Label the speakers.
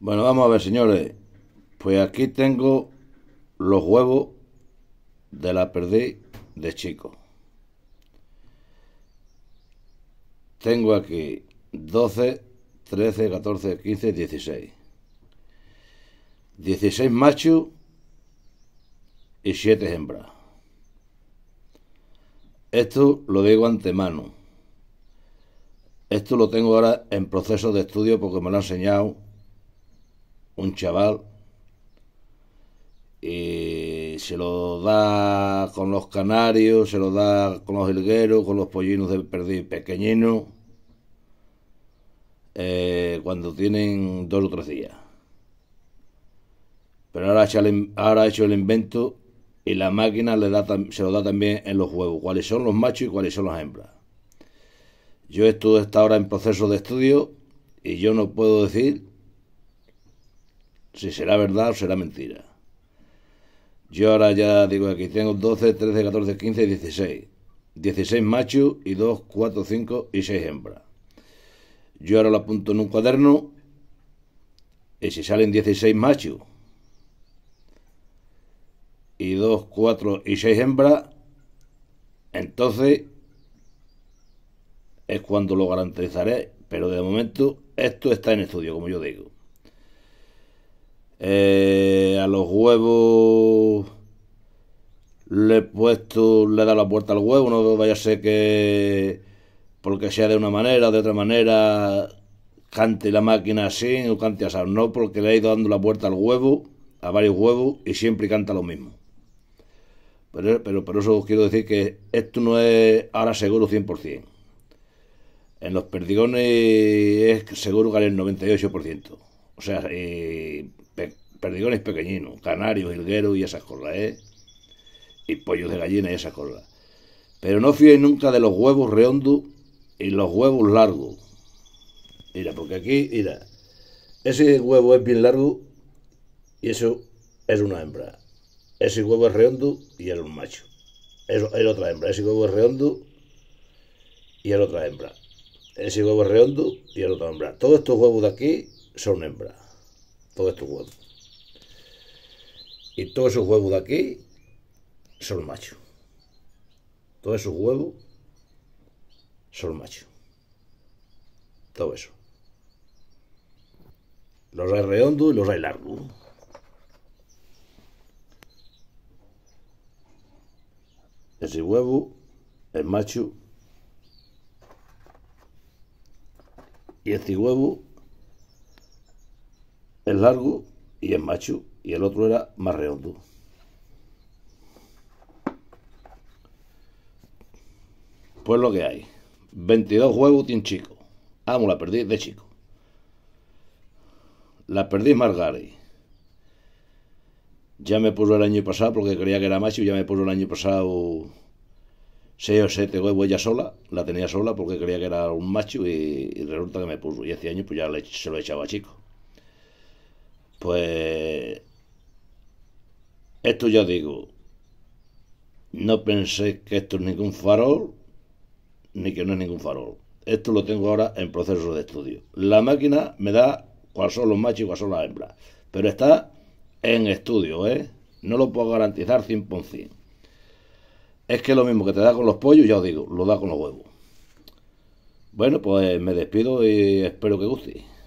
Speaker 1: Bueno, vamos a ver, señores. Pues aquí tengo los huevos de la perdí de chico. Tengo aquí 12, 13, 14, 15, 16. 16 machos y 7 hembras. Esto lo digo antemano. Esto lo tengo ahora en proceso de estudio porque me lo ha enseñado un chaval, y eh, se lo da con los canarios, se lo da con los helgueros... con los pollinos de perdiz pequeñino... Eh, cuando tienen dos o tres días. Pero ahora, ha hecho el invento y la máquina le se lo da también en los huevos, cuáles son los machos y cuáles son las hembras. Yo estuve hasta ahora en proceso de estudio y yo no puedo decir si será verdad o será mentira. Yo ahora ya digo aquí, tengo 12, 13, 14, 15 y 16. 16 machos y 2, 4, 5 y 6 hembras. Yo ahora lo apunto en un cuaderno y si salen 16 machos y 2, 4 y 6 hembras, entonces es cuando lo garantizaré, pero de momento esto está en estudio, como yo digo. Eh, a los huevos le he puesto, le he dado la puerta al huevo, no vaya a ser que porque sea de una manera o de otra manera cante la máquina así o cante así no, porque le he ido dando la puerta al huevo, a varios huevos y siempre canta lo mismo. Pero, pero por eso quiero decir que esto no es ahora seguro 100%. En los perdigones es seguro que el 98%. O sea, eh, perdigones pequeñinos, canarios, hilgueros y esas cosas, ¿eh? Y pollos de gallina y esas cosas. Pero no fui nunca de los huevos redondos y los huevos largos. Mira, porque aquí, mira, ese huevo es bien largo y eso es una hembra. Ese huevo es redondo y era un macho. Eso otra hembra. Ese huevo es redondo y es otra hembra. Ese huevo es redondo y era otra hembra. Todos estos huevos de aquí son hembras. Todos estos huevos. Y todos esos huevos de aquí son machos. Todos esos huevos son machos. Todo eso. Los hay redondos y los hay largos. Ese huevo es macho. Y este huevo es largo y es macho. y el otro era más redondo. Pues lo que hay. 22 huevos tiene chico. Amo ah, la perdí de chico. La perdí Margari. Ya me puso el año pasado porque creía que era macho. Ya me puso el año pasado 6 o 7 huevos ella sola. La tenía sola porque creía que era un macho y, resulta que me puso. Y este año pues ya se lo echaba chico. Pues... Esto ya digo. No pensé que esto es ningún farol, ni que no es ningún farol. Esto lo tengo ahora en proceso de estudio. La máquina me da cuáles son los machos y cuáles son las hembras. Pero está en estudio, ¿eh? No lo puedo garantizar 100%. Es que lo mismo que te da con los pollos, ya os digo, lo da con los huevos. Bueno, pues me despido y espero que guste.